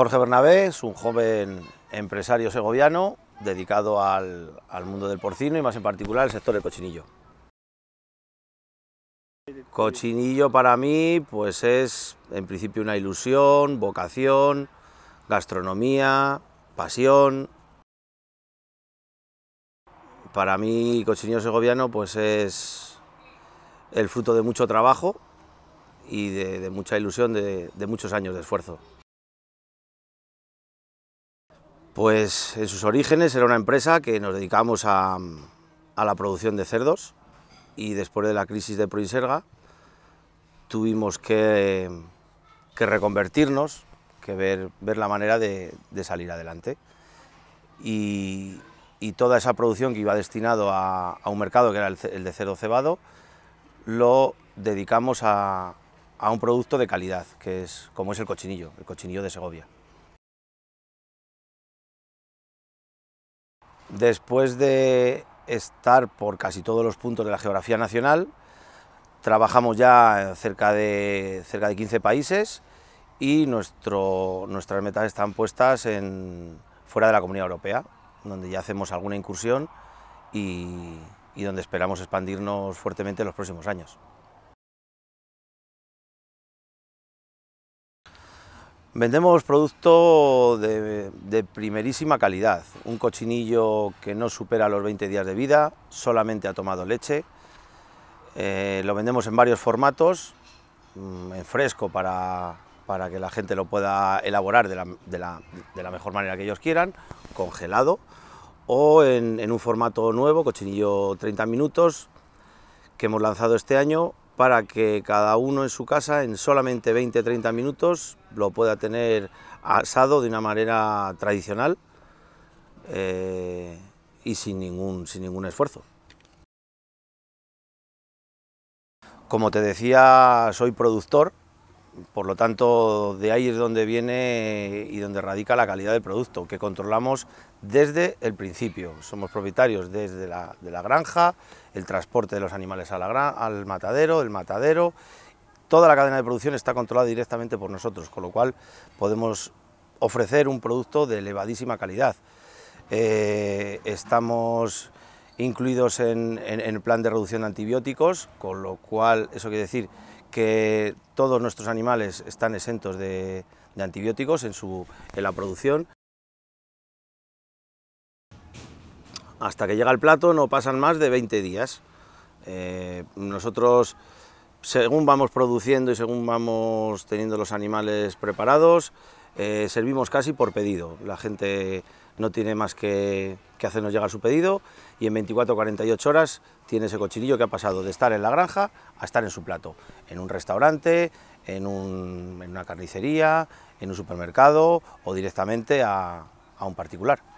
Jorge Bernabé es un joven empresario segoviano dedicado al, mundo del porcino y más en particular al sector del cochinillo. Cochinillo para mí pues es en principio una ilusión, vocación, gastronomía, pasión. Para mí cochinillo segoviano pues es el fruto de mucho trabajo y de, mucha ilusión, de muchos años de esfuerzo. Pues en sus orígenes era una empresa que nos dedicamos a, la producción de cerdos y después de la crisis de Proinserga tuvimos que, reconvertirnos, que ver, la manera de, salir adelante. Y, toda esa producción que iba destinado a, un mercado que era el, de cerdo cebado, lo dedicamos a, a un producto de calidad, que es como es el cochinillo, el cochinillo de Segovia. Después de estar por casi todos los puntos de la geografía nacional, trabajamos ya en cerca de, cerca de 15 países y nuestras metas están puestas en, fuera de la Comunidad Europea, donde ya hacemos alguna incursión y, y donde esperamos expandirnos fuertemente en los próximos años. Vendemos producto de, primerísima calidad, un cochinillo que no supera los 20 días de vida, solamente ha tomado leche. Eh, lo vendemos en varios formatos, mm, en fresco para, que la gente lo pueda elaborar de la, mejor manera que ellos quieran, congelado, o en, en un formato nuevo, cochinillo 30 minutos, que hemos lanzado este año para que cada uno en su casa en solamente 20-30 minutos lo pueda tener asado de una manera tradicional eh, y sin ningún esfuerzo. Como te decía, soy productor, por lo tanto, de ahí es donde viene y donde radica la calidad del producto, que controlamos desde el principio. Somos propietarios desde la, de la granja, el transporte de los animales a la gran, al matadero, el matadero. Toda la cadena de producción está controlada directamente por nosotros, con lo cual podemos ofrecer un producto de elevadísima calidad. Eh, estamos incluidos en, el plan de reducción de antibióticos, con lo cual eso quiere decir que todos nuestros animales están exentos de, antibióticos en, su, en la producción. Hasta que llega el plato no pasan más de 20 días. Eh, nosotros, según vamos produciendo y según vamos teniendo los animales preparados, eh, servimos casi por pedido. La gente no tiene más que, hacernos llegar su pedido y en 24 o 48 horas tiene ese cochinillo que ha pasado de estar en la granja a estar en su plato, en un restaurante, en, una carnicería, en un supermercado o directamente a un particular.